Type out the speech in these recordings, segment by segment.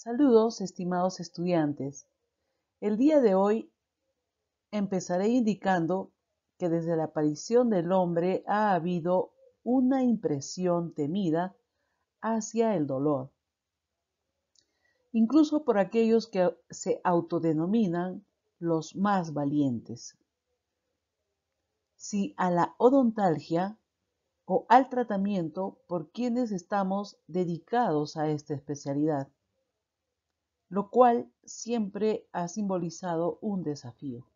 Saludos, estimados estudiantes. El día de hoy empezaré indicando que desde la aparición del hombre ha habido una impresión temida hacia el dolor, incluso por aquellos que se autodenominan los más valientes. Si a la odontalgia o al tratamiento por quienes estamos dedicados a esta especialidad lo cual siempre ha simbolizado un desafío.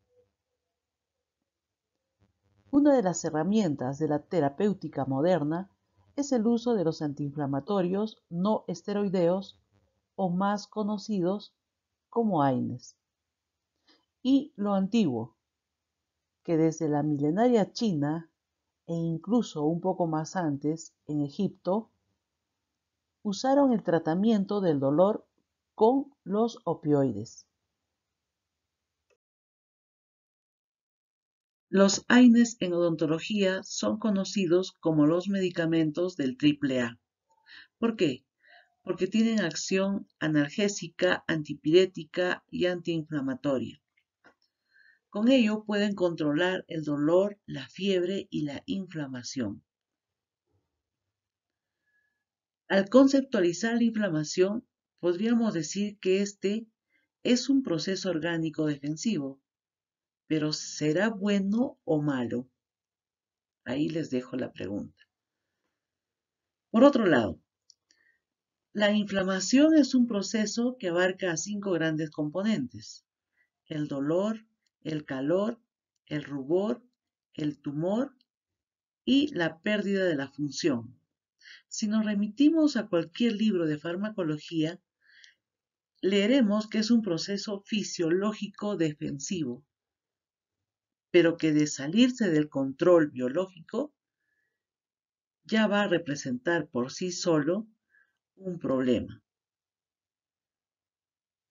Una de las herramientas de la terapéutica moderna es el uso de los antiinflamatorios no esteroideos o más conocidos como AINES. Y lo antiguo, que desde la milenaria China e incluso un poco más antes en Egipto, usaron el tratamiento del dolor con los opioides. Los AINES en odontología son conocidos como los medicamentos del triple A. ¿Por qué? Porque tienen acción analgésica, antipirética y antiinflamatoria. Con ello pueden controlar el dolor, la fiebre y la inflamación. Al conceptualizar la inflamación, podríamos decir que este es un proceso orgánico defensivo, pero ¿será bueno o malo? Ahí les dejo la pregunta. Por otro lado, la inflamación es un proceso que abarca a cinco grandes componentes. El dolor, el calor, el rubor, el tumor y la pérdida de la función. Si nos remitimos a cualquier libro de farmacología, leeremos que es un proceso fisiológico defensivo, pero que de salirse del control biológico ya va a representar por sí solo un problema.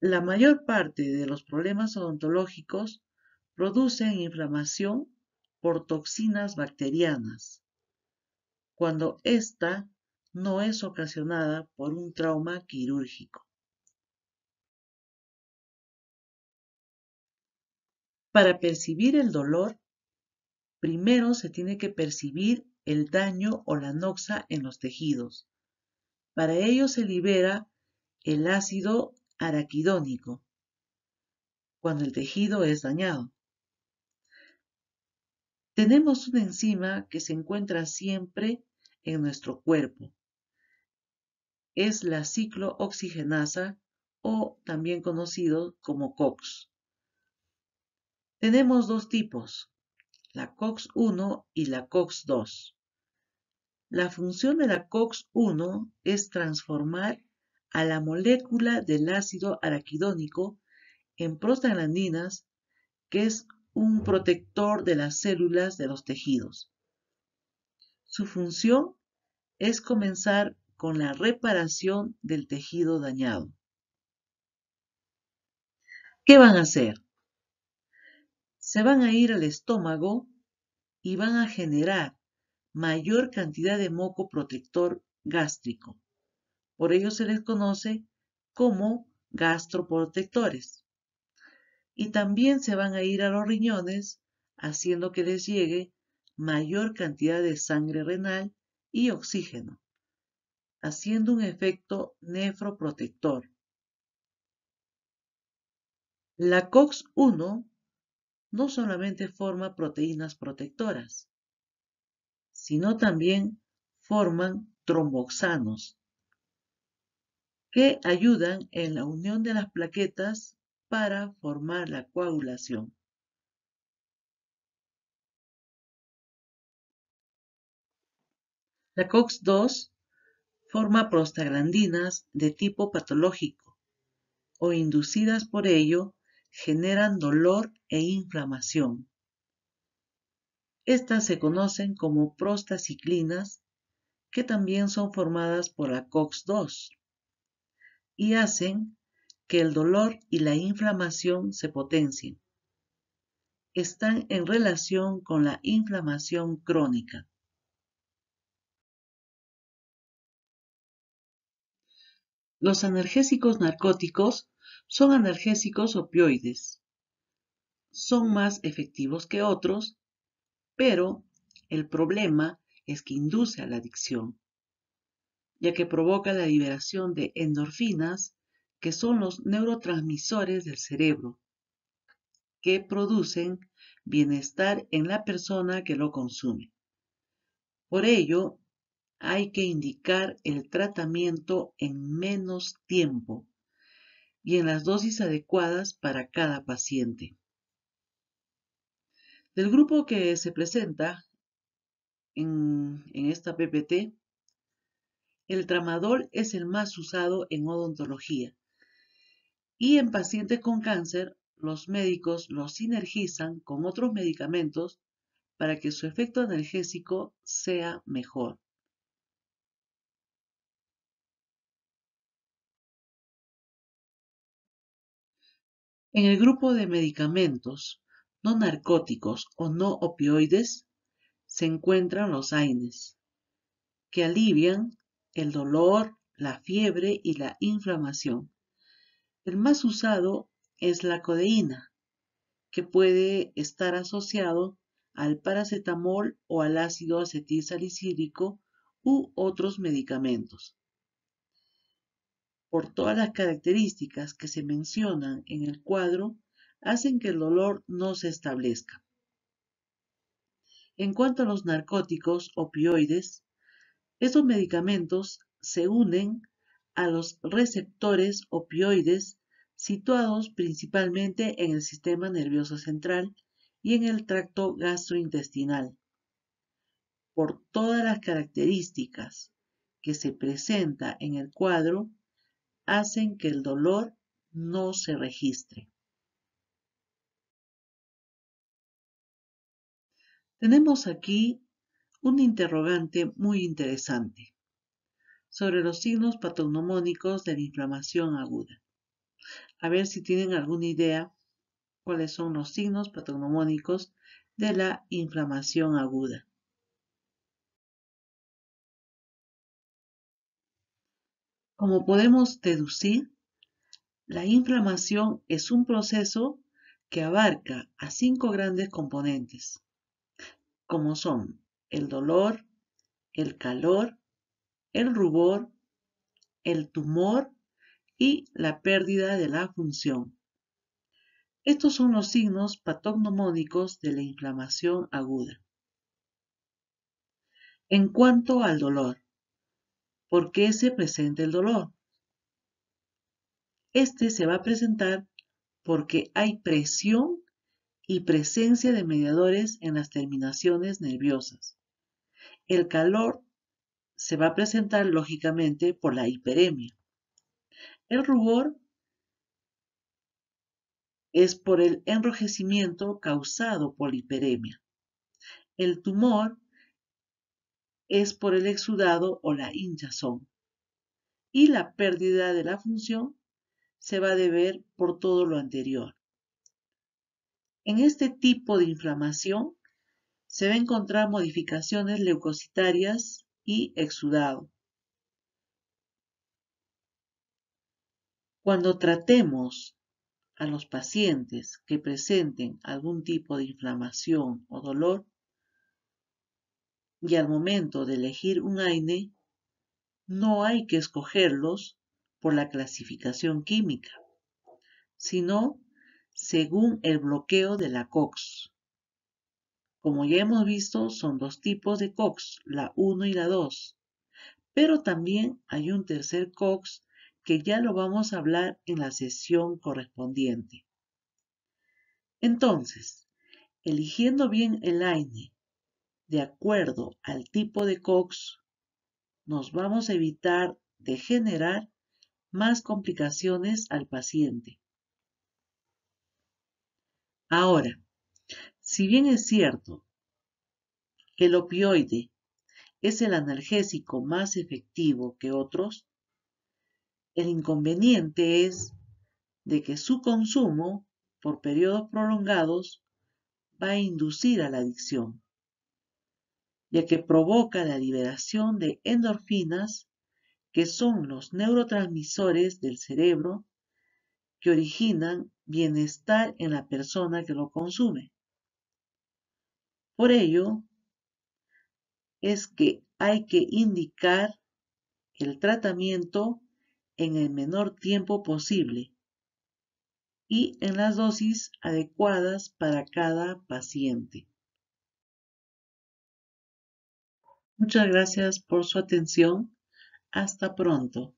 La mayor parte de los problemas odontológicos producen inflamación por toxinas bacterianas, cuando ésta no es ocasionada por un trauma quirúrgico. Para percibir el dolor, primero se tiene que percibir el daño o la noxa en los tejidos. Para ello se libera el ácido araquidónico cuando el tejido es dañado. Tenemos una enzima que se encuentra siempre en nuestro cuerpo. Es la ciclooxigenasa o también conocido como COX. Tenemos dos tipos, la COX-1 y la COX-2. La función de la COX-1 es transformar a la molécula del ácido araquidónico en prostaglandinas, que es un protector de las células de los tejidos. Su función es comenzar con la reparación del tejido dañado. ¿Qué van a hacer? se van a ir al estómago y van a generar mayor cantidad de moco protector gástrico. Por ello se les conoce como gastroprotectores. Y también se van a ir a los riñones, haciendo que les llegue mayor cantidad de sangre renal y oxígeno, haciendo un efecto nefroprotector. La COX-1 no solamente forma proteínas protectoras, sino también forman tromboxanos, que ayudan en la unión de las plaquetas para formar la coagulación. La COX-2 forma prostaglandinas de tipo patológico o inducidas por ello generan dolor e inflamación. Estas se conocen como prostaciclinas, que también son formadas por la COX-2 y hacen que el dolor y la inflamación se potencien. Están en relación con la inflamación crónica. Los analgésicos narcóticos son analgésicos opioides. Son más efectivos que otros, pero el problema es que induce a la adicción, ya que provoca la liberación de endorfinas, que son los neurotransmisores del cerebro, que producen bienestar en la persona que lo consume. Por ello, hay que indicar el tratamiento en menos tiempo y en las dosis adecuadas para cada paciente. Del grupo que se presenta en, esta PPT, el tramadol es el más usado en odontología y en pacientes con cáncer los médicos lo sinergizan con otros medicamentos para que su efecto analgésico sea mejor. En el grupo de medicamentos no narcóticos o no opioides se encuentran los AINES, que alivian el dolor, la fiebre y la inflamación. El más usado es la codeína, que puede estar asociado al paracetamol o al ácido acetilsalicílico u otros medicamentos por todas las características que se mencionan en el cuadro, hacen que el dolor no se establezca. En cuanto a los narcóticos opioides, estos medicamentos se unen a los receptores opioides situados principalmente en el sistema nervioso central y en el tracto gastrointestinal. Por todas las características que se presenta en el cuadro, hacen que el dolor no se registre. Tenemos aquí un interrogante muy interesante sobre los signos patognomónicos de la inflamación aguda. A ver si tienen alguna idea cuáles son los signos patognomónicos de la inflamación aguda. Como podemos deducir, la inflamación es un proceso que abarca a cinco grandes componentes, como son el dolor, el calor, el rubor, el tumor y la pérdida de la función. Estos son los signos patognomónicos de la inflamación aguda. En cuanto al dolor, por qué se presenta el dolor. Este se va a presentar porque hay presión y presencia de mediadores en las terminaciones nerviosas. El calor se va a presentar lógicamente por la hiperemia. El rubor es por el enrojecimiento causado por hiperemia. El tumor es por el exudado o la hinchazón. Y la pérdida de la función se va a deber por todo lo anterior. En este tipo de inflamación se va a encontrar modificaciones leucocitarias y exudado. Cuando tratemos a los pacientes que presenten algún tipo de inflamación o dolor, y al momento de elegir un AINE, no hay que escogerlos por la clasificación química, sino según el bloqueo de la COX. Como ya hemos visto, son dos tipos de COX, la 1 y la 2, pero también hay un tercer COX que ya lo vamos a hablar en la sesión correspondiente. Entonces, eligiendo bien el AINE de acuerdo al tipo de COX, nos vamos a evitar de generar más complicaciones al paciente. Ahora, si bien es cierto que el opioide es el analgésico más efectivo que otros, el inconveniente es de que su consumo por periodos prolongados va a inducir a la adicción ya que provoca la liberación de endorfinas, que son los neurotransmisores del cerebro que originan bienestar en la persona que lo consume. Por ello, es que hay que indicar el tratamiento en el menor tiempo posible y en las dosis adecuadas para cada paciente. Muchas gracias por su atención. Hasta pronto.